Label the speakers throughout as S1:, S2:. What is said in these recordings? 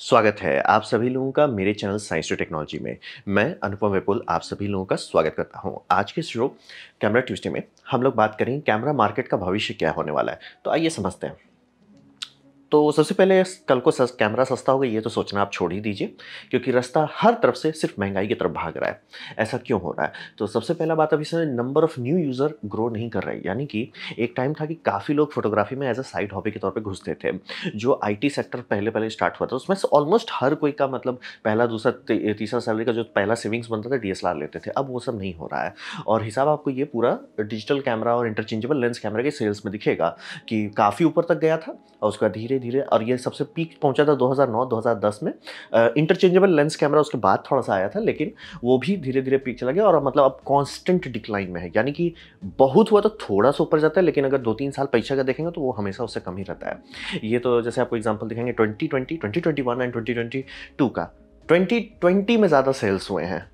S1: स्वागत है आप सभी लोगों का मेरे चैनल साइंस टू टेक्नोलॉजी में मैं अनुपम विपुल आप सभी लोगों का स्वागत करता हूं आज के शो कैमरा ट्यूसडे में हम लोग बात करेंगे कैमरा मार्केट का भविष्य क्या होने वाला है तो आइए समझते हैं तो सबसे पहले कल को सस, कैमरा सस्ता होगा ये तो सोचना आप छोड़ ही दीजिए क्योंकि रास्ता हर तरफ से सिर्फ महंगाई की तरफ भाग रहा है ऐसा क्यों हो रहा है तो सबसे पहला बात अभी से number of new user grow नहीं कर रही यानी कि एक टाइम था कि काफ़ी लोग फोटोग्राफी में एज अ साइड हॉबी के तौर पर घुसते थे जो आई सेक्टर पहले पहले स्टार्ट हुआ था उसमें से ऑलमोस्ट हर कोई का मतलब पहला दूसरा तीसरा सैलरी का जो पहला सेविंग्स बनता था डी लेते थे अब वो सब नहीं हो रहा है और हिसाब आपको ये पूरा डिजिटल कैमरा और इंटरचेंजेबल लेंस कैमरा के सेल्स में दिखेगा कि काफ़ी ऊपर तक गया था और उसके बाद धीरे धीरे धीरे और ये सबसे पीक पहुंचा था 2009-2010 में इंटरचेंजेबल लेंस कैमरा उसके बाद थोड़ा सा आया था लेकिन वो भी धीरे धीरे पीक चला गया और मतलब अब कॉन्स्टेंट डिक्लाइन में है यानी कि बहुत हुआ तो थोड़ा सा ऊपर जाता है लेकिन अगर दो तीन साल पैसा का देखेंगे तो वो हमेशा उससे कम ही रहता है ये तो जैसे आपको एग्जाम्पल दिखाएंगे twenty twenty twenty twenty one and twenty twenty two का ट्वेंटी ट्वेंटी में ज़्यादा सेल्स हुए हैं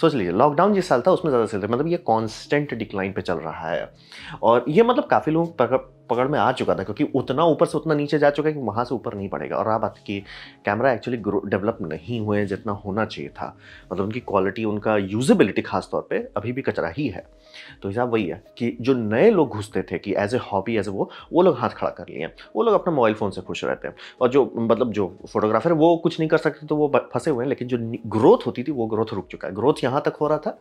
S1: सोच लीजिए लॉकडाउन जिस साल था उसमें ज़्यादा सेल्स मतलब ये कांस्टेंट डिक्लाइन पे चल रहा है और ये मतलब काफ़ी लोग पकड़ में आ चुका था क्योंकि उतना ऊपर से उतना नीचे जा चुका है कि वहाँ से ऊपर नहीं पड़ेगा और आप कि कैमरा एक्चुअली ग्रो डेवलप नहीं हुए हैं जितना होना चाहिए था मतलब उनकी क्वालिटी उनका यूजबिलिटी खासतौर पर अभी भी कचरा ही है तो हिसाब वही है कि जो नए लोग घुसते थे कि as a hobby as a वो वो लोग हाथ खड़ा कर लिए वो लोग अपना मोबाइल फ़ोन से खुश रहते हैं और जो मतलब जो फोटोग्राफर वो कुछ नहीं कर सकते तो वो फंसे हुए हैं लेकिन जो ग्रोथ होती थी वो ग्रोथ रुक चुका है ग्रोथ यहाँ तक हो रहा था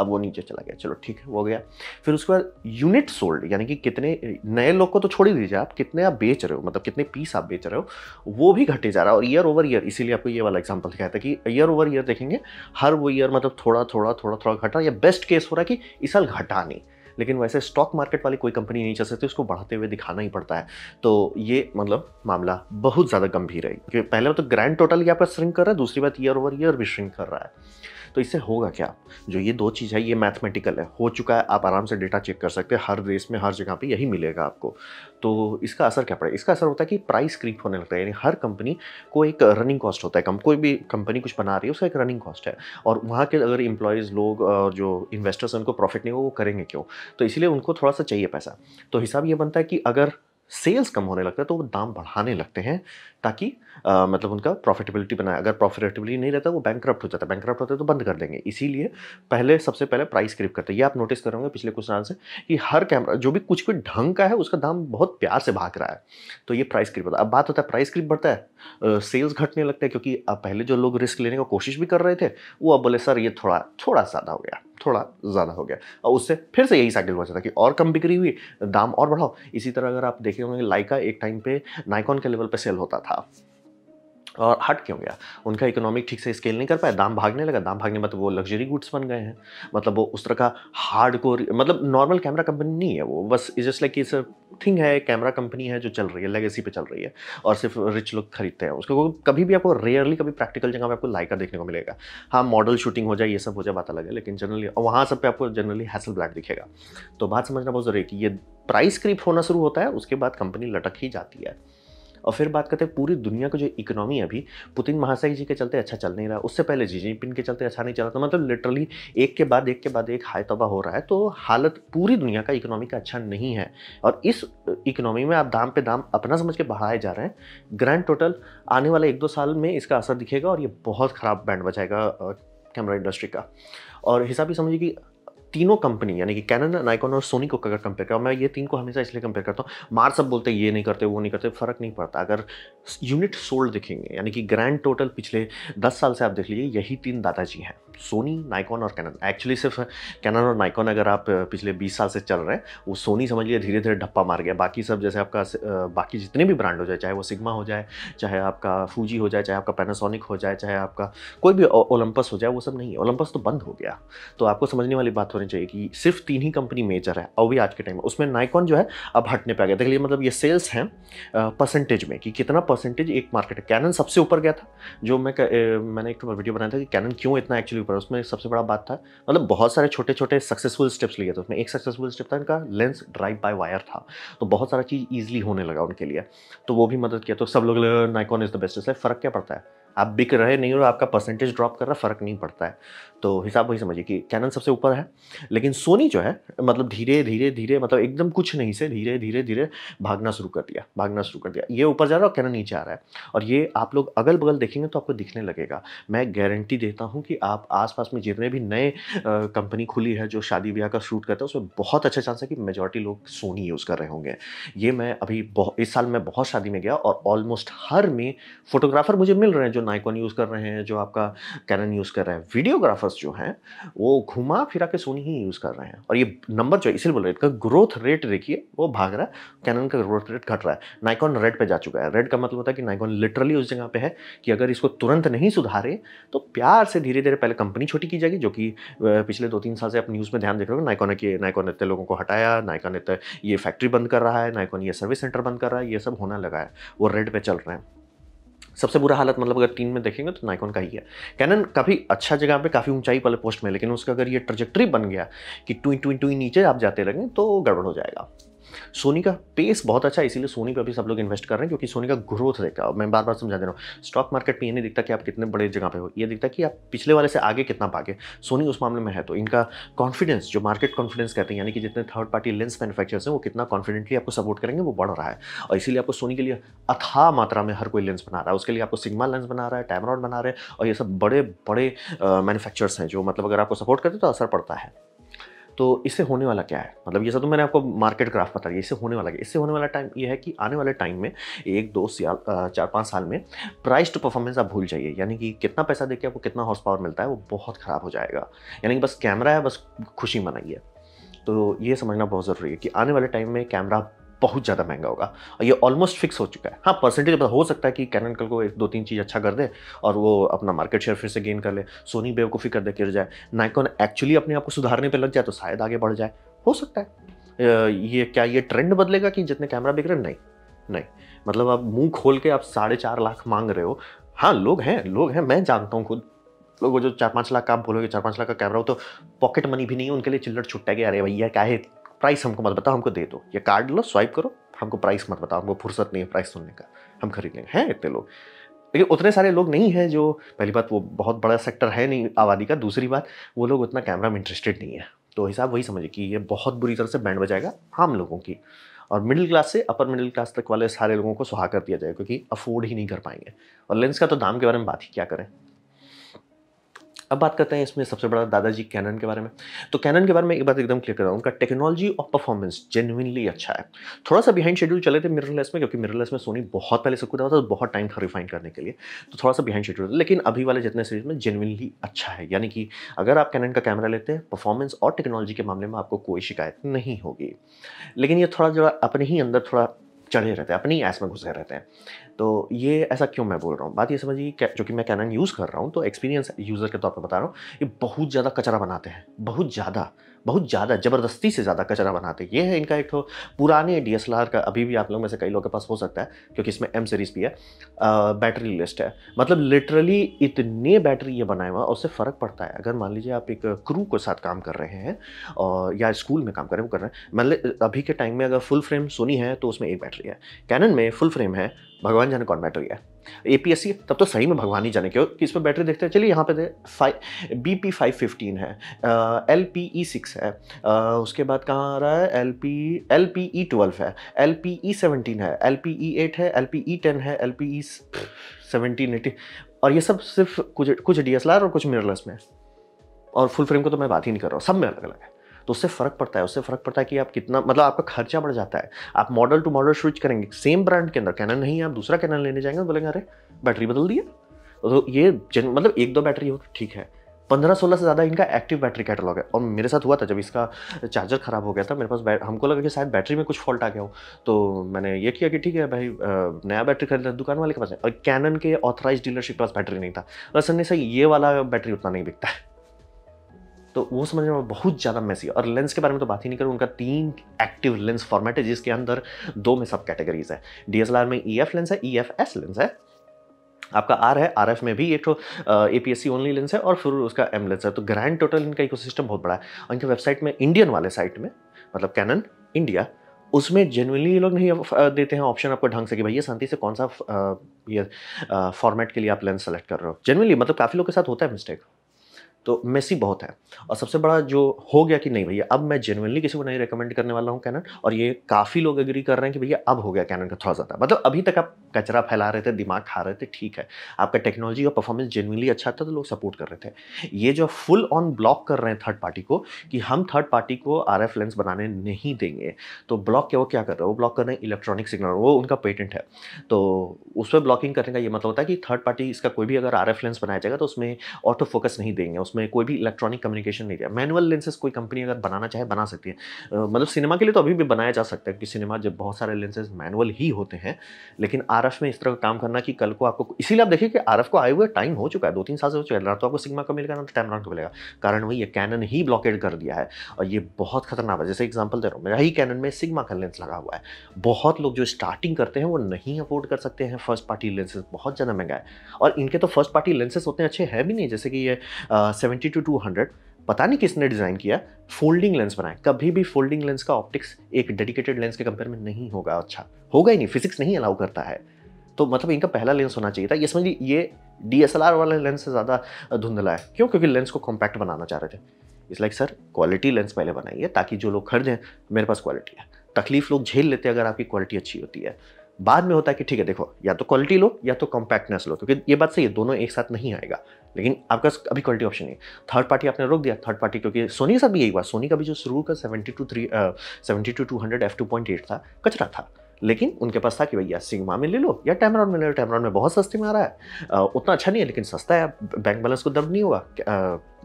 S1: अब वो नीचे चला गया चलो ठीक है हो गया फिर उसके बाद यूनिट सोल्ड यानी कि कितने नए लोग को तो छोड़ ही दीजिए आप कितने आप बेच रहे हो मतलब कितने पीस आप बेच रहे हो वो भी घटे जा रहा है और ईयर ओवर ईयर इसीलिए आपको ये वाला एग्जाम्पल दिखाया था कि ईयर ओवर ईयर देखेंगे हर वो ईयर मतलब थोड़ा थोड़ा थोड़ा थोड़ा घटा या बेस्ट केस हो रहा है कि इस साल घटा नहीं लेकिन वैसे स्टॉक मार्केट वाली कोई कंपनी नहीं चल सकती उसको बढ़ाते हुए दिखाना ही पड़ता है तो ये मतलब मामला बहुत ज़्यादा गंभीर है क्योंकि पहले तो ग्रैंड टोटल यहाँ पर श्रिंक कर रहा है दूसरी बात ईयर ओवर ईयर भी श्रिंक कर रहा है तो इससे होगा क्या जो ये दो चीज़ है ये मैथमेटिकल है हो चुका है आप आराम से डेटा चेक कर सकते हैं हर देश में हर जगह पर यही मिलेगा आपको तो इसका असर क्या पड़ेगा इसका असर होता है कि प्राइस क्रीप होने लगता है यानी हर कंपनी को एक रनिंग कॉस्ट होता है कम कोई भी कंपनी कुछ बना रही है उसका एक रनिंग कॉस्ट है और वहाँ के अगर इम्प्लॉयज़ लोग और जो इन्वेस्टर्स हैं उनको प्रॉफिट नहीं हो वो करेंगे क्यों तो इसलिए उनको थोड़ा सा चाहिए पैसा तो हिसाब ये बनता है कि अगर सेल्स कम होने लगता है तो वो दाम बढ़ाने लगते हैं ताकि आ, मतलब उनका प्रॉफिटेबिलिटी बनाए अगर प्रॉफिटेबिलिटी नहीं रहता वो बैंक हो जाता है बैंक होता है तो बंद कर देंगे इसीलिए पहले सबसे पहले प्राइस क्रिप करते हैं ये आप नोटिस करोगे पिछले कुछ साल से कि हर कैमरा जो भी कुछ भी ढंग का है उसका दाम बहुत प्यार से भाग रहा है तो ये प्राइस क्रिप होता है अब बात होता है प्राइस क्रिप बढ़ता है सेल्स घटने लगता है क्योंकि अब पहले जो लोग रिस्क लेने का कोशिश भी कर रहे थे वो अब बोले सर ये थोड़ा थोड़ा ज़्यादा हो गया थोड़ा ज़्यादा हो गया और उससे फिर से यही साइकिल बचा था कि और कम बिक्री हुई दाम और बढ़ाओ इसी तरह अगर आप देखे होंगे लाइका एक टाइम पे नाइकॉन के लेवल पे सेल होता था और हट क्यों गया उनका इकोनॉमिक ठीक से स्केल नहीं कर पाया दाम भागने लगा दाम भागने मतलब वो लग्जरी गुड्स बन गए हैं मतलब वो उस तरह का हार्ड कोर मतलब नॉर्मल कैमरा कंपनी नहीं है वो बस जस्ट लाइक इस थिंग है कैमरा कंपनी है जो चल रही है लेगेसी पे चल रही है और सिर्फ रिच लुक खरीदते हैं उसको कभी भी आपको रेयरली कभी प्रैक्टिकल जगह पर आपको लाइकर देखने को मिलेगा हाँ मॉडल शूटिंग हो जाए ये सब हो जाए बात अलग है लेकिन जनरली वहाँ सब पे आपको जनरली हैसल ब्लैक दिखेगा तो बात समझना बहुत ज़रूरी है कि ये प्राइस क्रीप होना शुरू होता है उसके बाद कंपनी लटक ही जाती है और फिर बात करते हैं पूरी दुनिया का जो इकोनॉमी है अभी पुतिन महासाई जी के चलते अच्छा चल नहीं रहा उससे पहले जी जिनपिन के चलते अच्छा नहीं चला था मतलब लिटरली एक के बाद एक के बाद एक हाय तबाह हो रहा है तो हालत पूरी दुनिया का इकोनॉमी का अच्छा नहीं है और इस इकोनॉमी में आप दाम पे दाम अपना समझ के बढ़ाए जा रहे हैं ग्रैंड टोटल आने वाले एक दो साल में इसका असर दिखेगा और ये बहुत ख़राब बैंड बचाएगा कैमरा इंडस्ट्री का और हिसाब ये समझिए कि तीनों कंपनी यानी कि कैनन नाइकॉन और सोनी को अगर कंपेयर करो मैं ये तीन को हमेशा इसलिए कंपेयर करता हूँ मार सब बोलते ये नहीं करते वो नहीं करते फ़र्क नहीं पड़ता अगर यूनिट सोल्ड दिखेंगे यानी कि ग्रैंड टोटल पिछले दस साल से आप देख लीजिए यही तीन दादाजी हैं सोनी नाइकॉन और कैनन एक्चुअली सिर्फ कैनन और नाइकॉन अगर आप पिछले बीस साल से चल रहे हैं वो सोनी समझ लीजिए धीरे धीरे ढप्पा मार गया बाकी सब जैसे आपका बाकी जितने भी ब्रांड हो जाए चाहे वो सिग्मा हो जाए चाहे आपका फूजी हो जाए चाहे आपका पैनासोनिक हो जाए चाहे आपका कोई भी ओलंपस हो जाए वो सब नहीं है ओलंपस तो बंद हो गया तो आपको समझने वाली बात हो होनी चाहिए कि सिर्फ तीन ही कंपनी मेजर है अभी आज के टाइम में उसमें नाइकॉन जो है अब हटने पर आ गया देख लीजिए मतलब ये सेल्स हैं परसेंटेज में कि कितना परसेंटेज एक मार्केट है कैनन सबसे ऊपर गया था जो मैं ए, मैंने एक वीडियो बनाया था कि कैनन क्यों इतना एक्चुअली ऊपर उसमें सबसे बड़ा बात था मतलब बहुत सारे छोटे छोटे सक्सेसफुल स्टेप्स लिए थे उसमें एक सक्सेसफुल स्टेप था इनका लेंस ड्राइव बाय वायर था तो बहुत सारा चीज़ ईजिली होने लगा उनके लिए तो वो भी मदद किया तो सब लोग नाइकॉन इज़ द बेस्ट इसलिए फ़र्क क्या पड़ता है आप बिक रहे नहीं हो आपका परसेंटेज ड्रॉप कर रहा फर्क नहीं पड़ता है तो हिसाब वही समझिए कि कैनन सबसे ऊपर है लेकिन सोनी जो है मतलब धीरे धीरे धीरे मतलब एकदम कुछ नहीं से धीरे धीरे धीरे भागना शुरू कर दिया भागना शुरू कर दिया ये ऊपर जा रहा है और कैनन नीचे आ रहा है और ये आप लोग अगल बगल देखेंगे तो आपको दिखने लगेगा मैं गारंटी देता हूँ कि आप आसपास में जितने भी नए कंपनी खुली है जो शादी ब्याह का शूट करता है उसमें बहुत अच्छा चांस है कि मेजोरिटी लोग सोनी यूज़ कर रहे होंगे ये मैं अभी इस साल मैं बहुत शादी में गया और ऑलमोस्ट हर में फोटोग्राफर मुझे मिल रहे हैं जो नाइकॉन यूज़ कर रहे हैं जो आपका कैनन यूज़ कर रहे हैं वीडियोग्राफर्स जो हैं वो घुमा फिरा के सोनी ही यूज़ कर रहे हैं और ये नंबर जो है इसलिए बोल रहे का ग्रोथ रेट देखिए वो भाग रहा है कैनन का ग्रोथ रेट घट रहा है नाइकॉन रेड पर जा चुका है रेड का मतलब होता है कि नाइकॉन लिटरली उस जगह पर है कि अगर इसको तुरंत नहीं सुधारे तो प्यार से धीरे धीरे पहले कंपनी छोटी की जाएगी जो कि पिछले दो तीन साल से आप न्यूज़ में ध्यान देख रहे हो नाइकॉन के नाइकॉन इतने लोगों को हटाया नाइकॉन इतने ये फैक्ट्री बंद कर रहा है नाइकॉन ये सर्विस सेंटर बंद कर रहा है ये सब होना लगा है वो रेड पे चल रहे हैं सबसे बुरा हालत मतलब अगर तीन में देखेंगे तो नाइकॉन का ही है कैनन काफ़ी अच्छा जगह पे काफ़ी ऊंचाई वाले पोस्ट में लेकिन उसका अगर ये ट्रजेक्ट्री बन गया कि टू टू टू नीचे आप जाते लगें तो गड़बड़ हो जाएगा सोनी का पेस बहुत अच्छा इसीलिए सोनी पर भी सब लोग इन्वेस्ट कर रहे हैं क्योंकि सोनी का ग्रोथ देखता है मैं बार बार समझा दे रहा हूँ स्टॉक मार्केट में ये नहीं दिखता कि आप कितने बड़े जगह पे हो ये दिखता कि आप पिछले वाले से आगे कितना भागे सोनी उस मामले में है तो इनका कॉन्फिडेंस जो मार्केट कॉन्फिडेंस कहते हैं यानी कि जितने थर्ड पार्टी लेंस मैनुफैक्चर्स हैं वो कितना कॉन्फिडेंटली आपको सपोर्ट करेंगे वो बढ़ रहा है और इसीलिए आपको सोनी के लिए अथा मात्रा में हर कोई लेंस बना रहा है उसके लिए आपको सिग्मा लेंस बना रहा है टैमरॉड बना रहे हैं और ये सब बड़े बड़े मैनुफैक्चर्स हैं जो मतलब अगर आपको सपोर्ट करते तो असर पड़ता है तो इससे होने वाला क्या है मतलब ये सब तो मैंने आपको मार्केट ग्राफ बता दिया इससे होने वाला क्या इससे होने वाला टाइम ये है कि आने वाले टाइम में एक दो साल चार पाँच साल में प्राइस टू परफॉर्मेंस आप भूल जाइए यानी कि कितना पैसा देके आपको कितना हॉर्स पावर मिलता है वो बहुत ख़राब हो जाएगा यानी कि बस कैमरा है बस खुशी मनाइए तो ये समझना बहुत ज़रूरी है कि आने वाले टाइम में कैमरा बहुत ज़्यादा महंगा होगा और ये ऑलमोस्ट फिक्स हो चुका है हाँ परसेंटेज हो सकता है कि कल को एक दो तीन चीज़ अच्छा कर दे और वो अपना मार्केट शेयर फिर से गेन कर ले सोनी बेवकूफ़ी कर दे गिर जाए नाइकॉन एक्चुअली अपने आप को सुधारने पर लग जाए तो शायद आगे बढ़ जाए हो सकता है ये क्या ये ट्रेंड बदलेगा कि जितने कैमरा बिक रहे नहीं नहीं मतलब आप मुंह खोल के आप साढ़े चार लाख मांग रहे हो हाँ लोग हैं लोग हैं मैं जानता हूँ खुद वो जो चार पाँच लाख का आप बोलोगे चार पाँच लाख का कैमरा हो तो पॉकेट मनी भी नहीं है उनके लिए चिल्लर छुट्टा गया अरे भैया क्या है प्राइस हमको मत बताओ हमको दे दो ये कार्ड लो स्वाइप करो हमको प्राइस मत बताओ हमको फुर्सत नहीं है प्राइस सुनने का हम खरीद लेंगे हैं इतने लोग लेकिन उतने सारे लोग नहीं हैं जो पहली बात वो बहुत बड़ा सेक्टर है नहीं आबादी का दूसरी बात वो लोग उतना कैमरा में इंटरेस्टेड नहीं है तो हिसाब वही समझे कि ये बहुत बुरी तरह से बैंड बजाएगा आम लोगों की और मिडिल क्लास से अपर मिडिल क्लास तक वाले सारे लोगों को सुहा कर दिया जाएगा क्योंकि अफोर्ड ही नहीं कर पाएंगे और लेंस का तो दाम के बारे में बात ही क्या करें अब बात करते हैं इसमें सबसे बड़ा दादाजी कैनन के बारे में तो कैनन के बारे में एक बात एकदम क्लियर कर रहा हूँ उनका टेक्नोलॉजी और परफॉर्मेंस जेनुनली अच्छा है थोड़ा सा बिहाइंड शेड्यूल चले थे मिररलेस में क्योंकि मिररलेस में सोनी बहुत पहले से कुछ था तो बहुत टाइम था रिफाइन करने के लिए तो थोड़ा सा बिहाइंड शेड्यूल लेकिन अभी वाले जितने सीरीज में जेनुनली अच्छा है यानी कि अगर आप कैनन का कैमरा लेते हैं परफॉर्मेंस और टेक्नोलॉजी के मामले में आपको कोई शिकायत नहीं होगी लेकिन ये थोड़ा जो अपने ही अंदर थोड़ा चढ़े रहते हैं अपनी ऐस में घुसे रहते हैं तो ये ऐसा क्यों मैं बोल रहा हूँ बात ये समझिए कि जो कि मैं कैनन यूज़ कर रहा हूँ तो एक्सपीरियंस यूज़र के तौर पर बता रहा हूँ ये बहुत ज़्यादा कचरा बनाते हैं बहुत ज़्यादा बहुत ज़्यादा ज़बरदस्ती से ज़्यादा कचरा बनाते हैं ये है इनका एक तो पुराने डी का अभी भी आप लोग में से कई लोगों के पास हो सकता है क्योंकि इसमें एम सीरीज़ भी है बैटरी लिस्ट है मतलब लिटरली इतने बैटरी ये बनाए हुआ और उससे फ़र्क पड़ता है अगर मान लीजिए आप एक क्रू के साथ काम कर रहे हैं और या स्कूल में काम कर रहे हैं वो कर रहे हैं मतलब अभी के टाइम में अगर फुल फ्रेम सोनी है तो उसमें एक बैटरी है कैनन में फुल फ्रेम है भगवान जाने कौन बैटरी है ए तब तो सही में भगवान ही जाने क्यों कि इसमें बैटरी देखते हैं चलिए यहाँ पे five B P five fifteen है एल पी ई सिक्स है आ, उसके बाद कहाँ आ रहा है L P L P E twelve है एल पी ई सेवनटीन है एल पी ई एट है एल पी ई टेन है L P E seventeen eighteen और ये सब सिर्फ कुछ कुछ डी एस एल आर और कुछ मिररलेस में और फुल फ्रेम को तो मैं बात ही नहीं कर रहा हूँ सब में अलग अलग है तो उससे फ़र्क पड़ता है उससे फ़र्क पड़ता है कि आप कितना मतलब आपका खर्चा बढ़ जाता है आप मॉडल टू मॉडल स्विच करेंगे सेम ब्रांड के अंदर कैनन नहीं आप दूसरा कैनन लेने जाएंगे तो बोलेंगे अरे बैटरी बदल दिए तो ये जन मतलब एक दो बैटरी हो तो ठीक है पंद्रह सोलह से ज़्यादा इनका एक्टिव बैटरी कैटलॉग है और मेरे साथ हुआ था जब इसका चार्जर ख़राब हो गया था मेरे पास हमको लगा कि शायद बैटरी में कुछ फॉल्ट आ गया हो तो मैंने ये किया कि ठीक है भाई नया बैटरी खरीदा दुकान वाले के पास है और कैनन के ऑथराइज डीलरशिप के पास बैटरी नहीं था असल नहीं सही ये वाला बैटरी उतना नहीं बिकता है तो वो समझने में बहुत ज़्यादा मैसी और लेंस के बारे में तो बात ही नहीं करूँ उनका तीन एक्टिव लेंस फॉर्मेट है जिसके अंदर दो में सब कैटेगरीज e है डी में ई लेंस है ई लेंस है आपका आर है आर में भी एक तो A P S C only lens है और फिर उसका एम लेंस है तो ग्रैंड टोटल इनका इको बहुत बड़ा है और इनके वेबसाइट में इंडियन वाले साइट में मतलब कैनन इंडिया उसमें जेनवली ये लोग नहीं देते हैं ऑप्शन आपको ढंग से कि भैया शांति से कौन सा ये फॉर्मेट के लिए आप लेंस सेलेक्ट कर रहे हो जेनवली मतलब काफ़ी लोग के साथ होता है मिस्टेक तो मेसी बहुत है और सबसे बड़ा जो हो गया कि नहीं भैया अब मैं जेनुअनली किसी को नहीं रिकमेंड करने वाला हूँ कैनन और ये काफ़ी लोग एग्री कर रहे हैं कि भैया अब हो गया कैनन का थोड़ा ज़्यादा मतलब अभी तक आप कचरा फैला रहे थे दिमाग खा रहे थे ठीक है आपका टेक्नोलॉजी और परफॉर्मेंस जेनुअनली अच्छा था तो लोग सपोर्ट कर रहे थे ये जो फुल ऑन ब्लॉक कर रहे हैं थर्ड पार्टी को कि हम थर्ड पार्टी को आर एफ लेंस बनाने नहीं देंगे तो ब्लॉक क्या वो क्या कर रहे हैं वो ब्लॉक कर रहे हैं इलेक्ट्रॉनिक सिग्नल वो उनका पेटेंट है तो उस पर ब्लॉकिंग करने का ये मतलब होता है कि थर्ड पार्टी इसका कोई भी अगर आर एफ लेंस बनाया जाएगा तो उसमें ऑटो फोकस नहीं देंगे उस उसमें कोई भी इलेक्ट्रॉनिक कम्युनिकेशन नहीं दिया मैनुअल लेंसेज कोई कंपनी अगर बनाना चाहे बना सकती है मतलब सिनेमा के लिए तो अभी भी बनाया जा सकता है क्योंकि सिनेमा जब बहुत सारे लेंसेज मैनुअल ही होते हैं लेकिन आर में इस तरह का काम करना कि कल को आपको इसीलिए आप देखिए कि आर को आए हुए टाइम हो चुका है दो तीन साल से हो चुका है तो आपको सिनेमा का मिलेगा ना टैमरॉन का मिलेगा कारण वही ये कैनन ही ब्लॉकेट कर दिया है और ये बहुत खतरनाक है जैसे एग्जाम्पल दे रहा हूँ मेरा ही कैनन में सिग्मा का लेंस लगा हुआ है बहुत लोग जो स्टार्टिंग करते हैं वो नहीं अफोर्ड कर सकते हैं फर्स्ट पार्टी लेंसेज बहुत ज़्यादा महंगा है और इनके तो फर्स्ट पार्टी लेंसेज उतने अच्छे हैं भी नहीं जैसे कि ये सेवेंटी टू टू हंड्रेड पता नहीं किसने डिज़ाइन किया फोल्डिंग लेंस बनाए कभी भी फोल्डिंग लेंस का ऑप्टिक्स एक डेडिकेटेड लेंस के कंपेयर में नहीं होगा अच्छा होगा ही नहीं फिजिक्स नहीं अलाउ करता है तो मतलब इनका पहला लेंस होना चाहिए था ये समझिए ये डी एस एल आर वाले लेंस से ज़्यादा धुंधला है क्यों क्योंकि लेंस को कॉम्पैक्ट बनाना चाह रहे थे इस लाइक सर क्वालिटी लेंस पहले बनाइए ताकि जो लोग खरीदें मेरे पास क्वालिटी है तकलीफ लोग झेल लेते हैं अगर आपकी क्वालिटी अच्छी होती है बाद में होता है कि ठीक है देखो या तो क्वालिटी लो या तो कॉम्पैक्टनेस लो क्योंकि तो ये बात सही है दोनों एक साथ नहीं आएगा लेकिन आपका अभी क्वालिटी ऑप्शन नहीं थर्ड पार्टी आपने रोक दिया थर्ड पार्टी क्योंकि सोनी का साथ भी यही हुआ सोनी का भी जो शुरू का seventy to three seventy to two hundred F two point eight था कचरा था लेकिन उनके पास था कि भैया सिग्मा में ले लो या टैमरॉन में ले लो टैमरॉन में बहुत सस्ते में आ रहा है आ, उतना अच्छा नहीं है लेकिन सस्ता है बैंक बैलेंस को दर्द नहीं होगा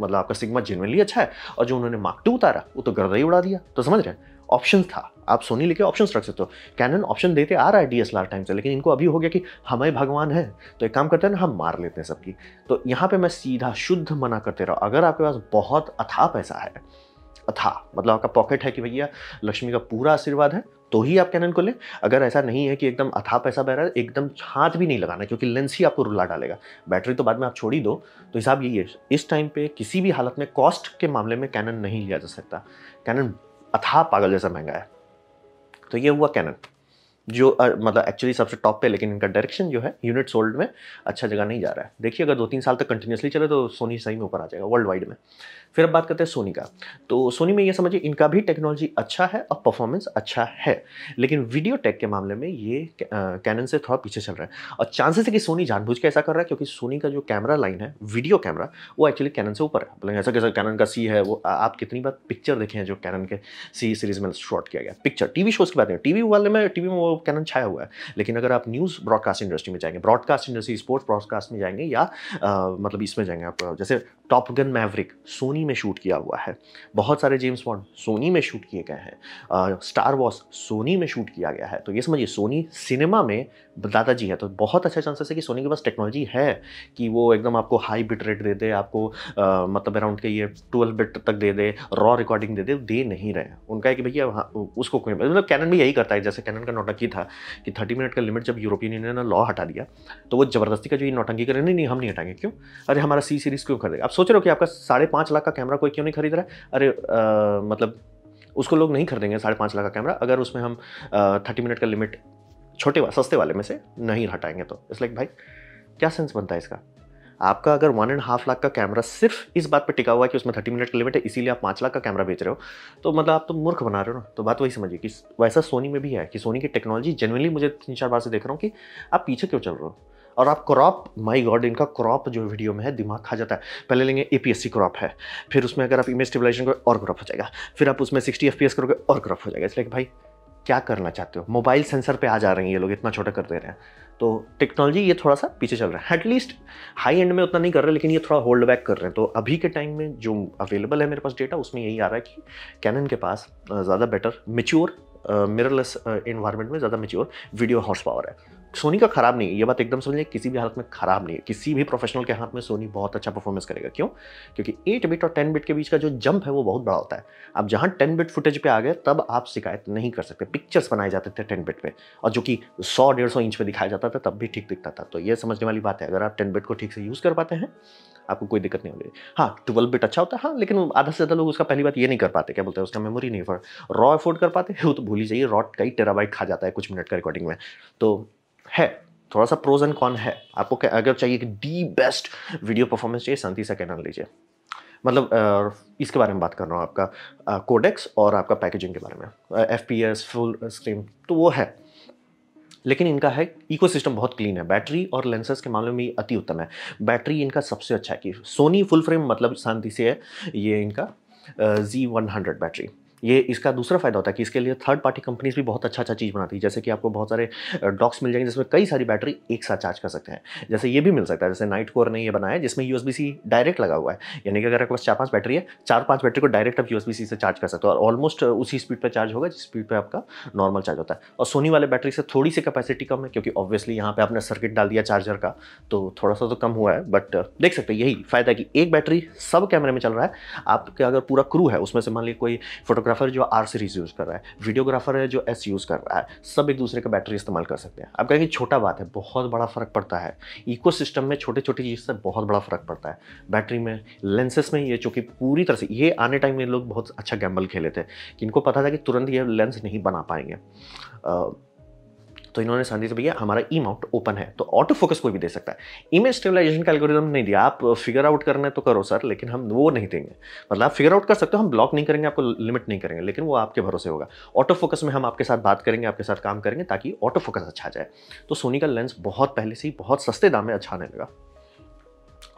S1: मतलब आपका सिग्मा जेनवनली अच्छा है और जो उन्होंने मार्क टू उतारा वो तो गर्दा ही उड़ा दिया तो समझ रहे हैं ऑप्शन था आप सोनी लेके ऑप्शन रख सकते हो कैनन ऑप्शन देते आ रहा है डी एस टाइम से लेकिन इनको अभी हो गया कि हमें भगवान है तो एक काम करते हैं ना हम मार लेते हैं सबकी तो यहाँ पे मैं सीधा शुद्ध मना करते रहा अगर आपके पास बहुत अथा पैसा है अथा मतलब आपका पॉकेट है कि भैया लक्ष्मी का पूरा आशीर्वाद है तो ही आप कैनन को लें अगर ऐसा नहीं है कि एकदम अथा पैसा बह रहा है एकदम हाथ भी नहीं लगाना क्योंकि लेंस ही आपको रुला डालेगा बैटरी तो बाद में आप छोड़ ही दो तो हिसाब यही है इस टाइम पे किसी भी हालत में कॉस्ट के मामले में कैनन नहीं लिया जा सकता कैनन अथाह पागल जैसा महंगा है तो ये हुआ कैनन जो मतलब एक्चुअली सबसे टॉप पे लेकिन इनका डायरेक्शन जो है यूनिट सोल्ड में अच्छा जगह नहीं जा रहा है देखिए अगर दो तीन साल तक कंटिन्यूसली चले तो सोनी सही में ऊपर आ जाएगा वर्ल्ड वाइड में फिर अब बात करते हैं सोनी का तो सोनी में ये समझिए इनका भी टेक्नोलॉजी अच्छा है और परफॉर्मेंस अच्छा है लेकिन वीडियो टेक के मामले में ये कैनन से थोड़ा पीछे चल रहा है और चांसेस है कि सोनी जानबूझ के ऐसा कर रहा है क्योंकि सोनी का जो कैमरा लाइन है वीडियो कैमरा वो एक्चुअली कैनन से ऊपर है ऐसा कैसा कैनन का सी है वो आप कितनी बार पिक्चर देखे हैं जो कैनन के सी सीरीज में शॉट किया गया पिक्चर टीवी शोज की बात नहीं टीवी वाले में टीवी में वो लोग कैनन छाया हुआ है लेकिन अगर आप न्यूज़ ब्रॉडकास्ट इंडस्ट्री में जाएंगे ब्रॉडकास्ट इंडस्ट्री स्पोर्ट्स ब्रॉडकास्ट में जाएंगे या आ, मतलब इसमें जाएंगे आप जैसे टॉप गन मैवरिक सोनी में शूट किया हुआ है बहुत सारे जेम्स बॉन्ड सोनी में शूट किए गए हैं स्टार वॉस सोनी में शूट किया गया है तो ये समझिए सोनी सिनेमा में दादाजी है तो बहुत अच्छा चांसेस है कि सोनी के पास टेक्नोलॉजी है कि वो एकदम आपको हाई बिट रेट दे दे आपको आ, मतलब अराउंड के ये ट्वेल्व बिट तक दे दे रॉ रिकॉर्डिंग दे दे दे नहीं रहे उनका है कि भैया हाँ, उसको कोई मतलब कैनन भी यही करता है जैसे कैनन का नौटंकी था कि थर्टी मिनट का लिमिट जब यूरोपियन यूनियन ने लॉ हटा दिया तो वो ज़बरदस्ती का जो ये नौटंकी करें नहीं नहीं हम नहीं हटाएंगे क्यों अरे हमारा सी सीरीज़ क्यों कर देगा सोच रहे हो कि आपका साढ़े पाँच लाख का कैमरा कोई क्यों नहीं खरीद रहा है अरे आ, मतलब उसको लोग नहीं खरीदेंगे साढ़े पाँच लाख का कैमरा अगर उसमें हम थर्टी मिनट का लिमिट छोटे वा, सस्ते वाले में से नहीं हटाएंगे तो इस लाइक भाई क्या सेंस बनता है इसका आपका अगर वन एंड हाफ लाख का कैमरा सिर्फ इस बात पर टिका हुआ है कि उसमें थर्टी मिनट का लिमिट है इसीलिए आप पाँच लाख का कैमरा बेच रहे हो तो मतलब आप तो मूर्ख बना रहे हो ना तो बात वही समझिए कि वैसा सोनी में भी है कि सोनी की टेक्नोलॉजी जनरली मुझे तीन चार बार से देख रहा हूँ कि आप पीछे क्यों चल रहे हो और आप क्रॉप माई गॉड इनका क्रॉप जो वीडियो में है दिमाग खा जाता है पहले लेंगे ए क्रॉप है फिर उसमें अगर आप इमेज स्टेबलाइजेशन करोगे और क्रॉप हो जाएगा फिर आप उसमें सिक्सटी एफ करोगे और क्रॉप हो जाएगा इसलिए भाई क्या करना चाहते हो मोबाइल सेंसर पे आ जा रहे हैं ये लोग इतना छोटा कर दे रहे हैं तो टेक्नोलॉजी ये थोड़ा सा पीछे चल रहा है एटलीस्ट हाई एंड में उतना नहीं कर रहे लेकिन ये थोड़ा होल्ड बैक कर रहे हैं तो अभी के टाइम में जो अवेलेबल है मेरे पास डेटा उसमें यही आ रहा है कि कैनन के पास ज़्यादा बेटर मेच्योर मिररलेस इन्वायरमेंट में ज़्यादा मेच्योर वीडियो हॉर्स पावर है सोनी का खराब नहीं है ये बात एकदम समझ लें किसी भी हालत में खराब नहीं है किसी भी प्रोफेशनल के हाथ में सोनी बहुत अच्छा परफॉर्मेंस करेगा क्यों क्योंकि 8 बिट और 10 बिट के बीच का जो जंप है वो बहुत बड़ा होता है अब जहाँ 10 बिट फुटेज पे आ गए तब आप शिकायत नहीं कर सकते पिक्चर्स बनाए जाते थे टेन बिट पर और जो कि सौ डेढ़ इंच पर दिखाया जाता था तब भी ठीक दिखता था तो ये समझने वाली बात है अगर आप टेन बिट को ठीक से यूज़ कर पाते हैं आपको कोई दिक्कत नहीं होगी हाँ ट्वेल्व बिट अच्छा होता है हाँ लेकिन आधा से ज़्यादा लोग उसका पहली बात ये नहीं कर पाते क्या बोलते हैं उसका मेमोरी नहीं फॉर रॉ अफोर्ड कर पाते वो तो भूल ही जाइए रॉ कई टेराबाइट खा जाता है कुछ मिनट का रिकॉर्डिंग में तो है थोड़ा सा प्रोज एंड कॉन है आपको अगर चाहिए कि दी बेस्ट वीडियो परफॉर्मेंस चाहिए शांति से कैनल लीजिए मतलब इसके बारे में बात कर रहा हूँ आपका कोडेक्स और आपका पैकेजिंग के बारे में F P S full screen तो वो है लेकिन इनका है इकोसिस्टम बहुत क्लीन है बैटरी और लेंसेज के मामले में अति उत्तम है बैटरी इनका सबसे अच्छा है कि सोनी फुल फ्रेम मतलब शांति से है ये इनका जी वन हंड्रेड बैटरी ये इसका दूसरा फायदा होता है कि इसके लिए थर्ड पार्टी कंपनीज भी बहुत अच्छा अच्छा चीज़ बनाती है जैसे कि आपको बहुत सारे डॉक्स मिल जाएंगे जिसमें कई सारी बैटरी एक साथ चार्ज कर सकते हैं जैसे ये भी मिल सकता है जैसे नाइट कोर ने ये बनाया है जिसमें यू सी डायरेक्ट लगा हुआ है यानी कि अगर आपके पास चार पाँच बैटरी है चार पाँच बैटरी को डायरेक्ट आप यू सी से चार्ज कर सकते हो और ऑलमोस्ट उसी स्पीड पर चार्ज होगा जिस स्पीड पर आपका नॉर्मल चार्ज होता है और सोनी वाले बैटरी से थोड़ी सी कपैसिटी कम है क्योंकि ऑब्वियसली यहाँ पर आपने सर्किट डाल दिया चार्जर का तो थोड़ा सा तो कम हुआ है बट देख सकते यही फायदा कि एक बैटरी सब कैमरे में चल रहा है आपका अगर पूरा क्रू है उसमें से मान लीजिए कोई फोटो फोटोग्राफर जो आर सीरीज यूज़ कर रहा है वीडियोग्राफर है जो एस यूज़ कर रहा है सब एक दूसरे का बैटरी इस्तेमाल कर सकते हैं आप कहेंगे छोटा बात है बहुत बड़ा फ़र्क पड़ता है इको में छोटी छोटी चीज़ से बहुत बड़ा फ़र्क पड़ता है बैटरी में लेंसेस में ये चूँकि पूरी तरह से ये आने टाइम में लोग बहुत अच्छा गैम्बल खेले थे कि इनको पता था कि तुरंत ये लेंस नहीं बना पाएंगे तो इन्होंने साथ से भैया हमारा ई माउंट ओपन है तो ऑटो फोकस कोई भी दे सकता है इमेज स्टेबलाइजेशन का एल्गोरिदम नहीं दिया आप फिगर आउट करना है तो करो सर लेकिन हम वो नहीं देंगे मतलब आप फिगर आउट कर सकते हो हम ब्लॉक नहीं करेंगे आपको लिमिट नहीं करेंगे लेकिन वो आपके भरोसे होगा ऑटो फोकस में हम आपके साथ बात करेंगे आपके साथ काम करेंगे ताकि ऑटो फोकस अच्छा जाए तो सोनी का लेंस बहुत पहले से ही बहुत सस्ते दाम में अच्छा आने लगा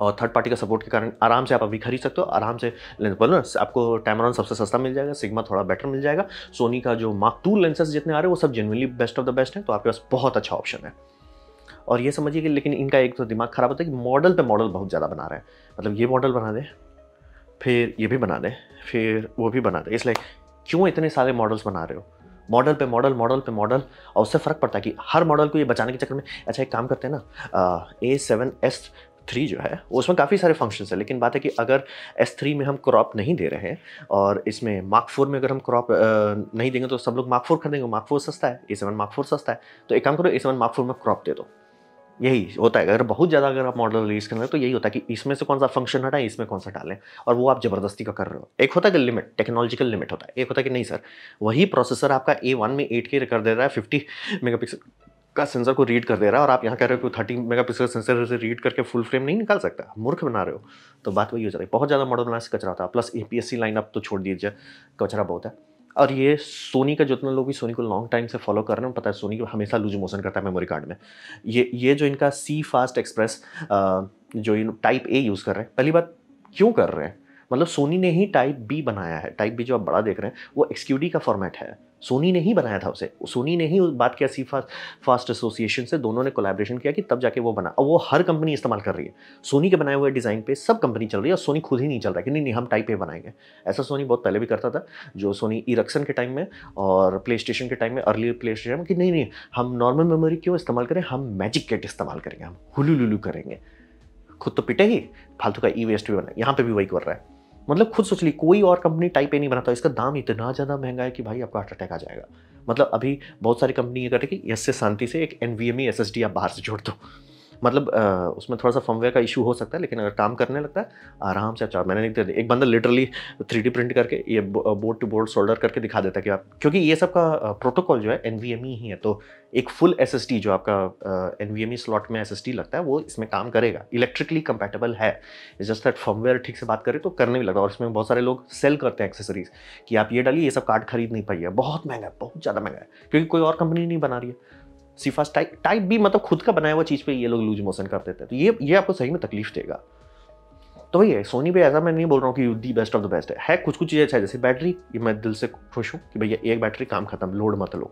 S1: और थर्ड पार्टी का सपोर्ट के कारण आराम से आप अभी खरीद सकते हो आराम से लेंस बोलो ना आपको टैमरॉन सबसे सस्ता मिल जाएगा सिग्मा थोड़ा बेटर मिल जाएगा सोनी का जो मार्क टू लेंसेज जितने आ रहे हैं वो सब genuinely best of the best है तो आपके पास बहुत अच्छा ऑप्शन है और ये समझिए कि लेकिन इनका एक तो दिमाग खराब होता है कि मॉडल पे मॉडल बहुत ज़्यादा बना रहे हैं मतलब ये मॉडल बना दें फिर ये भी बना दें फिर वो भी बना दें इसलिए क्यों इतने सारे मॉडल्स बना रहे हो मॉडल पे मॉडल मॉडल पे मॉडल और उससे फ़र्क पड़ता है कि हर मॉडल को ये बचाने के चक्कर में अच्छा एक काम करते हैं ना ए सेवन एस थ्री जो है वो उसमें काफ़ी सारे फंक्शन है लेकिन बात है कि अगर एस थ्री में हम क्रॉप नहीं दे रहे हैं और इसमें मार्क फोर में अगर हम क्रॉप नहीं देंगे तो सब लोग मार्क फोर खरीदेंगे मार्क फोर सस्ता है ए सेवन मार्क फोर सस्ता है तो एक काम करो ए सेवन मार्क फोर में क्रॉप दे दो यही होता है अगर बहुत ज़्यादा अगर आप मॉडल रिलीज कर रहे हो तो यही होता है कि इसमें से कौन सा फंक्शन हटाएं इसमें कौन सा डालें और वो आप ज़बरदस्ती का कर रहे हो एक होता है कि लिमिट टेक्नोलॉजिकल लिमिट होता है एक होता है कि नहीं सर वही प्रोसेसर आपका ए वन में एट के कर दे रहा है फिफ्टी मेगा पिक्सल का सेंसर को रीड कर दे रहा है और आप यहाँ कह रहे हो कि थर्टी मेगा पिक्सल सेंसर से रीड करके फुल फ्रेम नहीं निकाल सकता मूर्ख बना रहे हो तो बात वही हो जाती है बहुत ज़्यादा मॉडल बनाने से कचरा होता है plus A P S line lineup तो छोड़ दीजिए कचरा बहुत है और ये सोनी का जितना लोग भी सोनी को लॉन्ग टाइम से फॉलो कर रहे हैं पता है सोनी हमेशा लूज मोशन करता है मेमोरी कार्ड में ये ये जो इनका सी फास्ट एक्सप्रेस जो इन टाइप ए यूज़ कर रहे हैं पहली बात क्यों कर रहे हैं मतलब सोनी ने ही टाइप बी बनाया है टाइप बी जो आप बड़ा देख रहे हैं वो एक्सक्यूडी का फॉर्मेट है सोनी ने ही बनाया था उसे सोनी ने ही उस बात किया सी फास्ट फास्ट एसोसिएशन से दोनों ने कोलैबोरेशन किया कि तब जाके वो बना और वो हर कंपनी इस्तेमाल कर रही है सोनी के बनाए हुए डिज़ाइन पे सब कंपनी चल रही है और सोनी खुद ही नहीं चल रहा है कि नहीं नहीं हम टाइप ए बनाएंगे ऐसा सोनी बहुत पहले भी करता था जो सोनी इरक्सन के टाइम में और प्ले के टाइम में अर्ली प्ले में कि नहीं नहीं हम नॉर्मल मेमोरी क्यों इस्तेमाल करें हम मैजिक किट इस्तेमाल करेंगे हम हुलू करेंगे खुद तो पिटे ही फालतू का ई वेस्ट भी बनाए यहाँ पर भी वही कर रहा है मतलब खुद सोच ली कोई और कंपनी टाइप ए नहीं बनाता इसका दाम इतना ज़्यादा महंगा है कि भाई आपको हार्ट अटैक आ जाएगा मतलब अभी बहुत सारी कंपनी ये कर रही है कि एस से शांति से एक N V M S S D आप बाहर से जोड़ दो मतलब आ, उसमें थोड़ा सा फर्मवेयर का इशू हो सकता है लेकिन अगर काम करने लगता है आराम से अच्छा मैंने नहीं एक बंदा लिटरली थ्री प्रिंट करके ये बोर्ड टू बोर्ड सोल्डर करके दिखा देता है कि आप क्योंकि ये सब का प्रोटोकॉल जो है एन e ही है तो एक फुल एस जो आपका एन स्लॉट e में एस लगता है वो इसमें काम करेगा इलेक्ट्रिकली कंपेटेबल है जस्ट दैट फर्मवेयर ठीक से बात करें तो करने भी लगता है और इसमें बहुत सारे लोग सेल करते हैं एक्सेसरीज कि आप ये डालिए ये सब कार्ड खरीद नहीं पाइए बहुत महंगा है बहुत ज़्यादा महंगा है क्योंकि कोई और कंपनी नहीं बना रही है सिफास टाइप टाइप भी मतलब खुद का बनाया हुआ चीज़ पे ये लोग लूज मोशन कर देते हैं तो ये ये आपको सही में तकलीफ देगा तो वही है सोनी पे ऐसा मैं नहीं बोल रहा हूँ कि the best of the best है, है कुछ कुछ चीज़ें अच्छा है जैसे बैटरी ये मैं दिल से खुश हूँ कि भैया एक बैटरी काम खत्म लोड मत लो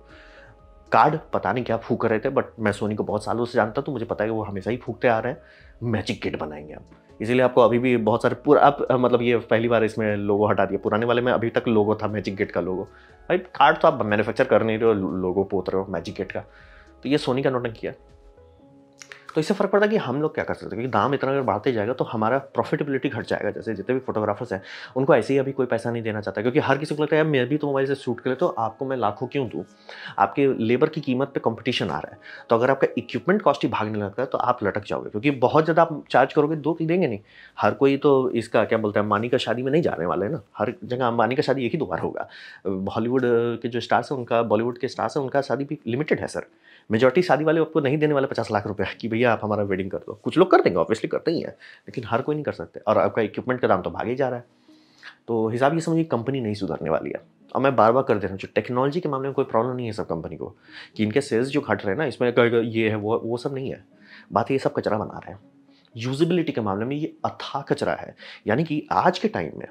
S1: कार्ड पता नहीं क्या फूक रहे थे बट मैं सोनी को बहुत सालों से जानता तो मुझे पता है कि वो हमेशा ही फूकते आ रहे हैं मैजिक किट बनाएंगे आप इसीलिए आपको अभी भी बहुत सारे पूरा आप मतलब ये पहली बार इसमें लोगो हटा दिया पुराने वाले में अभी तक लोगो था मैजिक गेट का लोगो भाई कार्ड तो आप मैन्युफैक्चर कर नहीं रहे हो लोगो पोत रहे हो मैजिक गेट का तो ये सोनी का नौटंकी किया तो इससे फ़र्क पड़ता है कि हम लोग क्या कर सकते हैं क्योंकि दाम इतना अगर बढ़ते जाएगा तो हमारा प्रॉफिटेबिलिटी घट जाएगा जैसे जितने भी फोटोग्राफर्स हैं उनको ऐसे ही अभी कोई पैसा नहीं देना चाहता क्योंकि हर किसी को लगता है मैं भी तो मोबाइल से शूट करें तो आपको मैं लाखों क्यों दूँ आपके लेबर की कीमत पर कॉम्पिटिशन आ रहा है तो अगर आपका इक्विपमेंट कॉस्ट ही भागने लगता है तो आप लटक जाओगे क्योंकि बहुत ज़्यादा आप चार्ज करोगे दो तो देंगे नहीं हर कोई तो इसका क्या बोलता है अंबानी का शादी में नहीं जाने वाले ना हर जगह अंबानी का शादी एक ही दोबार होगा बॉलीवुड के जो स्टार्स हैं उनका बॉलीवुड के स्टार्स हैं उनका शादी भी लिमिटेड है सर मेजोरिटी शादी वाले आपको नहीं देने वाले पचास लाख रुपए कि भैया भैया आप हमारा वेडिंग कर दो कुछ लोग कर देंगे ऑब्वियसली करते ही हैं लेकिन हर कोई नहीं कर सकते और आपका इक्विपमेंट का दाम तो भाग ही जा रहा है तो हिसाब ये समझिए कंपनी नहीं सुधरने वाली है और मैं बार बार कर दे रहा हूँ जो टेक्नोलॉजी के मामले में कोई प्रॉब्लम नहीं है सब कंपनी को कि इनके सेल्स जो घट रहे हैं ना इसमें ये है वो वो सब नहीं है बात ये सब कचरा बना रहे हैं यूजिबिलिटी के मामले में ये अथाह कचरा है यानी कि आज के टाइम में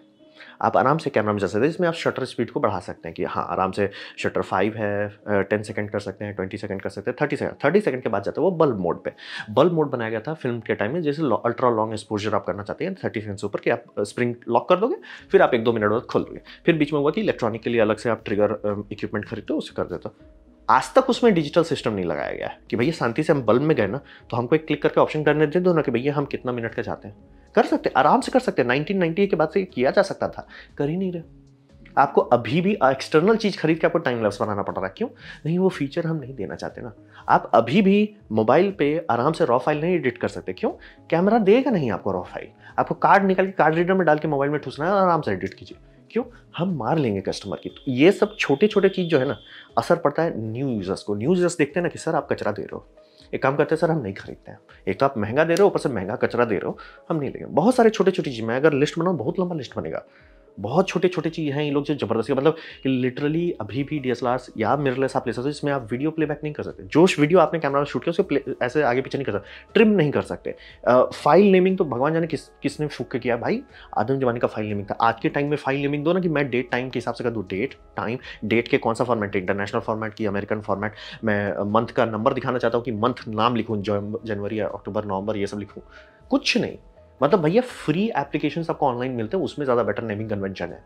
S1: आप आराम से कैमरा में जा सकते हैं जिसमें आप शटर स्पीड को बढ़ा सकते हैं कि हाँ आराम से शटर फाइव है टेन सेकेंड कर सकते हैं ट्वेंटी सेकेंड कर सकते हैं थर्टी सेकेंड थर्टी सेकेंड के बाद जाता है वो बल्ब मोड पर बल्ब मोड बनाया गया था फिल्म के टाइम में जैसे अल्ट्रा लॉन्ग एक्सपोजर आप करना चाहते हैं थर्टी सेकेंड से ऊपर कि आप स्प्रिंग लॉक कर दोगे फिर आप एक दो मिनट बाद खोल दोगे फिर बीच में हुआ कि इलेक्ट्रॉनिक के लिए अलग से आप ट्रिगर इक्विपमेंट खरीदते हो उसे कर देते हो आज तक उसमें डिजिटल सिस्टम नहीं लगाया गया कि भैया शांति से हम बल्ब में गए ना तो हमको एक क्लिक करके ऑप्शन करने दे दो ना कि भैया हम कितना मिनट का चाहते हैं कर सकते आराम से कर सकते हैं नाइनटीन के बाद से किया जा सकता था कर ही नहीं रहे आपको अभी भी एक्सटर्नल चीज़ खरीद के आपको टाइम लैप्स बनाना पड़ रहा है क्यों नहीं वो फीचर हम नहीं देना चाहते ना आप अभी भी मोबाइल पे आराम से रॉ फाइल नहीं एडिट कर सकते क्यों कैमरा देगा नहीं आपको रॉ फाइल आपको कार्ड निकाल के कार्ड रीडर में डाल के मोबाइल में ठूसना है आराम से एडिट कीजिए क्यों हम मार लेंगे कस्टमर की तो ये सब छोटे छोटे चीज़ जो है ना असर पड़ता है न्यू यूज़र्स को न्यू यूज़र्स देखते हैं ना कि सर आप कचरा दे रहे हो एक काम करते हैं सर हम नहीं खरीदते हैं एक तो आप महंगा दे रहे हो ऊपर से महंगा कचरा दे रहे हो हम नहीं लेंगे बहुत सारे छोटे छोटी चीज़ मैं अगर लिस्ट बनाऊँ बहुत लंबा लिस्ट बनेगा बहुत छोटे छोटे चीज़ हैं ये लोग जो ज़बरदस्ती मतलब कि लिटरली अभी भी डी एस या मिररलेस आप ले सकते हो जिसमें आप वीडियो प्लेबैक नहीं कर सकते जोश वीडियो आपने कैमरा में शूट किया उसके ऐसे आगे पीछे नहीं कर सकते ट्रिम नहीं कर सकते फाइल नेमिंग तो भगवान जाने किस किसने फूक के किया भाई आदम जमाने का फाइल नेमिंग था आज के टाइम में फाइल नेमिंग दो ना कि मैं डेट टाइम के हिसाब से कर दूँ डेट टाइम डेट के कौन सा फॉर्मेट इंटरनेशनल फॉर्मेट की अमेरिकन फॉर्मेट मैं मंथ का नंबर दिखाना चाहता हूँ कि मंथ नाम लिखूँ जनवरी अक्टूबर नवंबर ये सब लिखूँ कुछ नहीं मतलब भैया फ्री एप्लीकेशन आपको ऑनलाइन मिलते हैं उसमें ज़्यादा बेटर नेमिंग कन्वेंशन है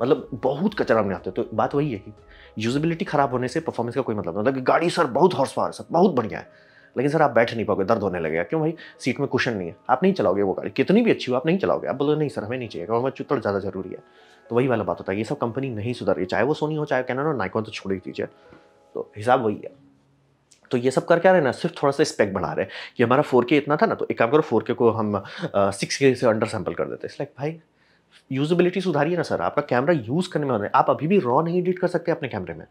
S1: मतलब बहुत कचरा आते हैं तो बात वही है कि यूजबिलिटी खराब होने से परफॉर्मेंस का कोई मतलब नहीं मतलब गाड़ी सर बहुत हॉर्स पावर सर बहुत बढ़िया है लेकिन सर आप बैठ नहीं पाओगे दर्द होने लगेगा क्यों भाई सीट में कुशन नहीं है आप नहीं चलाओगे वो गाड़ी कितनी भी अच्छी हो आप नहीं चलाओगे आप बोलो नहीं सर हमें नहीं चाहिए हमें चुतर ज़्यादा जरूरी है तो वही वाला बात होता है ये सब कंपनी नहीं सुधर रही चाहे वो सोनी हो चाहे कैनन हो नाइकॉन तो छोड़ ही दीजिए तो हिसाब वही है तो ये सब कर क्या रहे हैं ना सिर्फ थोड़ा सा स्पेक बढ़ा रहे हैं ये हमारा फोर इतना था ना तो एक काम करो फोर को हम सिक्स के से अंडर सैम्पल कर देते लाइक भाई यूजबिलिटी सुधारिए ना सर आपका कैमरा यूज़ करने में आप अभी भी रॉ नहीं एडिट कर सकते अपने कैमरे में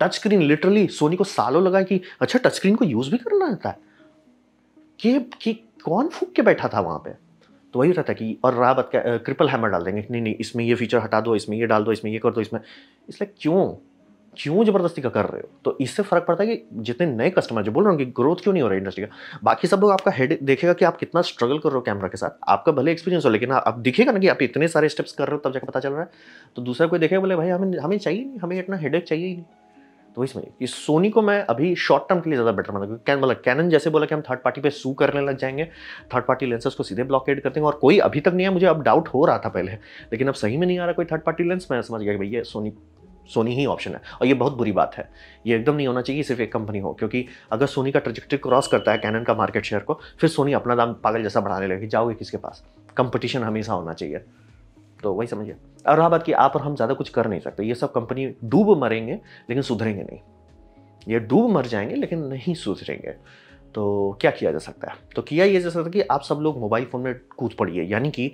S1: टच स्क्रीन लिटरली सोनी को सालों लगा कि अच्छा टच स्क्रीन को यूज़ भी करना रहता है कि, कि कौन फूक के बैठा था वहां पे तो वही रहता है कि और रहा बत क्रिपल हैमर डाल देंगे नहीं नहीं इसमें ये फीचर हटा दो इसमें ये डाल दो इसमें ये कर दो इसमें इसलिए क्यों क्यों जबरदस्ती का कर रहे हो तो इससे फर्क पड़ता है कि जितने नए कस्टमर जो बोल रहे हो कि ग्रोथ क्यों नहीं हो रहा है इंडस्ट्री का बाकी सब लोग आपका हेड देखेगा कि आप कितना स्ट्रगल कर रहे हो कैमरा के साथ आपका भले एक्सपीरियंस हो लेकिन हाँ, आप दिखेगा ना कि आप इतने सारे स्टेप्स कर रहे हो तब जाकर पता चल रहा है तो दूसरा कोई देखेगा बोले भाई हमें हमें चाहिए नहीं हमें इतना हेड चाहिए ही नहीं तो इसमें कि सोनी को मैं अभी शॉर्ट टर्म के लिए ज़्यादा बेटर मानता हूँ कैन मतलब कैनन जैसे बोला कि हम थर्ड पार्टी पे सू करने लग जाएंगे थर्ड पार्टी लेंसेज को सीधे ब्लॉकेड करते हैं और कोई अभी तक नहीं है मुझे अब डाउट हो रहा था पहले लेकिन अब सही में नहीं आ रहा कोई थर्ड पार्टी लेंस मैं समझ गया कि भैया सोनी सोनी ही ऑप्शन है और ये बहुत बुरी बात है ये एकदम नहीं होना चाहिए सिर्फ एक कंपनी हो क्योंकि अगर सोनी का ट्रजेक्ट्री क्रॉस करता है कैनन का मार्केट शेयर को फिर सोनी अपना दाम पागल जैसा बढ़ाने लगे जाओगे किसके पास कंपटीशन हमेशा होना चाहिए तो वही समझिए और रहा बात कि आप और हम ज़्यादा कुछ कर नहीं सकते ये सब कंपनी डूब मरेंगे लेकिन सुधरेंगे नहीं ये डूब मर जाएंगे लेकिन नहीं सुधरेंगे तो क्या किया जा सकता है तो किया ये जा सकता है कि आप सब लोग मोबाइल फ़ोन में कूद पड़िए यानी कि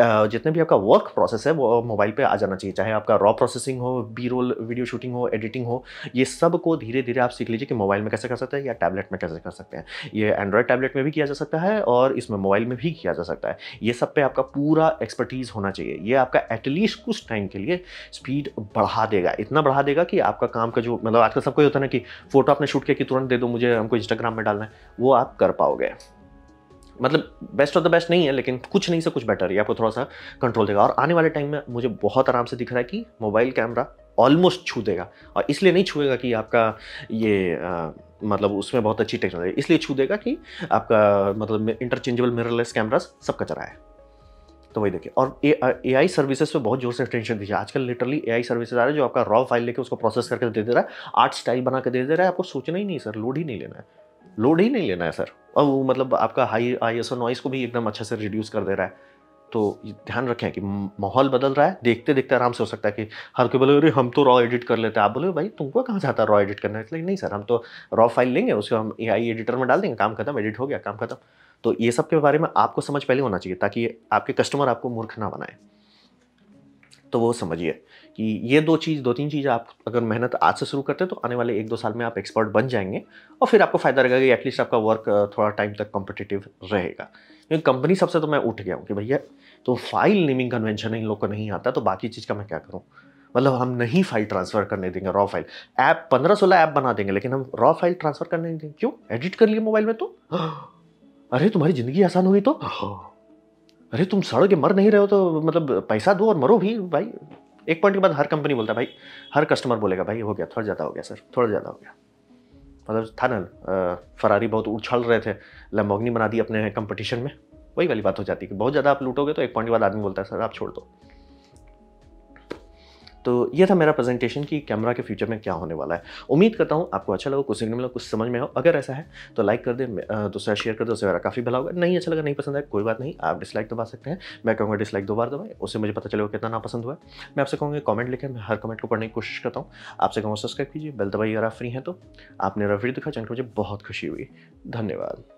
S1: जितने भी आपका वर्क प्रोसेस है वो मोबाइल पे आ जाना चाहिए चाहे आपका रॉ प्रोसेसिंग हो बी रोल वीडियो शूटिंग हो एडिटिंग हो ये सब को धीरे धीरे आप सीख लीजिए कि मोबाइल में कैसे कर सकते हैं या टैबलेट में कैसे कर सकते हैं ये एंड्रॉयड टैबलेट में भी किया जा सकता है और इसमें मोबाइल में भी किया जा सकता है ये सब पे आपका पूरा एक्सपर्टीज़ होना चाहिए ये आपका एटलीस्ट कुछ टाइम के लिए स्पीड बढ़ा देगा इतना बढ़ा देगा कि आपका काम का जो मतलब आजकल सबको होता है ना कि फोटो आपने शूट किया कि तुरंत दे दो मुझे हमको इंस्टाग्राम में डालना है वो आप कर पाओगे मतलब बेस्ट ऑफ द बेस्ट नहीं है लेकिन कुछ नहीं से कुछ बेटर है आपको थोड़ा सा कंट्रोल देगा और आने वाले टाइम में मुझे बहुत आराम से दिख रहा है कि मोबाइल कैमरा ऑलमोस्ट छू देगा और इसलिए नहीं छूएगा कि आपका ये आ, मतलब उसमें बहुत अच्छी टेक्नोलॉजी इसलिए छू देगा कि आपका मतलब इंटरचेंजेबल मिररलेस कैमराज सबका चला है तो वही देखिए और ए आई सर्विसेज पे बहुत जोर से टेंशन दीजिए आजकल लिटरली ए आई सर्विसेज आ रहे हैं जो आपका रॉ फाइल लेके उसको प्रोसेस करके दे दे रहा है आर्ट स्टाइल बना के दे दे रहा है आपको सोचना ही नहीं सर लोड ही नहीं लेना है लोड ही नहीं लेना है सर और वो मतलब आपका हाई आई एस नॉइस को भी एकदम अच्छे से रिड्यूस कर दे रहा है तो ध्यान रखें कि माहौल बदल रहा है देखते देखते आराम से हो सकता है कि हर कोई बोले अरे हम तो रॉ एडिट कर लेते हैं आप बोले भाई तुमको कहाँ जाता है रॉ एडिट करने के लिए नहीं सर हम तो रॉ फाइल लेंगे उसको हम ए एडिटर में डाल देंगे काम खत्म एडिट हो गया काम खत्म तो ये सब के बारे में आपको समझ पहले होना चाहिए ताकि आपके कस्टमर आपको मूर्ख ना बनाए तो वो समझिए कि ये दो चीज़ दो तीन चीज़ आप अगर मेहनत आज से शुरू करते हैं तो आने वाले एक दो साल में आप एक्सपर्ट बन जाएंगे और फिर आपको फ़ायदा रहेगा कि एटलीस्ट आपका वर्क थोड़ा टाइम तक कॉम्पिटिटिव रहेगा क्योंकि कंपनी सबसे तो मैं उठ गया हूँ कि भैया तो फाइल नेमिंग कन्वेंशन इन लोग को नहीं आता तो बाकी चीज़ का मैं क्या करूँ मतलब हम नहीं फाइल ट्रांसफ़र करने देंगे रॉ फाइल ऐप पंद्रह सोलह ऐप बना देंगे लेकिन हम रॉ फाइल ट्रांसफ़र करने नहीं देंगे क्यों एडिट कर लिए मोबाइल में तो अरे तुम्हारी ज़िंदगी आसान हुई तो हाँ। अरे तुम सड़ के मर नहीं रहे हो तो मतलब पैसा दो और मरो भी भाई एक पॉइंट के बाद हर कंपनी बोलता है भाई हर कस्टमर बोलेगा भाई हो गया थोड़ा ज़्यादा हो गया सर थोड़ा ज़्यादा हो गया मतलब था ना फरारी बहुत उछल रहे थे लम्बोगनी बना दी अपने कंपटीशन में वही वाली बात हो जाती है कि बहुत ज़्यादा आप लूटोगे तो एक पॉइंट के बाद आदमी बोलता है सर आप छोड़ दो तो ये था मेरा प्रेजेंटेशन कि कैमरा के फ्यूचर में क्या होने वाला है उम्मीद करता हूँ आपको अच्छा लगा कुछ सीखने मिला कुछ समझ में हो अगर ऐसा है तो लाइक कर दे दूसरा शेयर कर दो उससे मेरा काफ़ी भला होगा नहीं अच्छा लगा नहीं पसंद है कोई बात नहीं आप डिसलाइक दबा सकते हैं मैं कहूँगा डिसलाइक दो बार उससे मुझे पता चलेगा कितना नापसंद हुआ मैं आपसे कहूँगा कमेंट लिखें मैं हर कमेंट को पढ़ने की कोशिश करता हूँ आपसे कहूँगा सब्सक्राइब कीजिए बेल दबाइए अगर आप फ्री हैं तो आपने रफ्री दिखा जानकर मुझे बहुत खुशी हुई धन्यवाद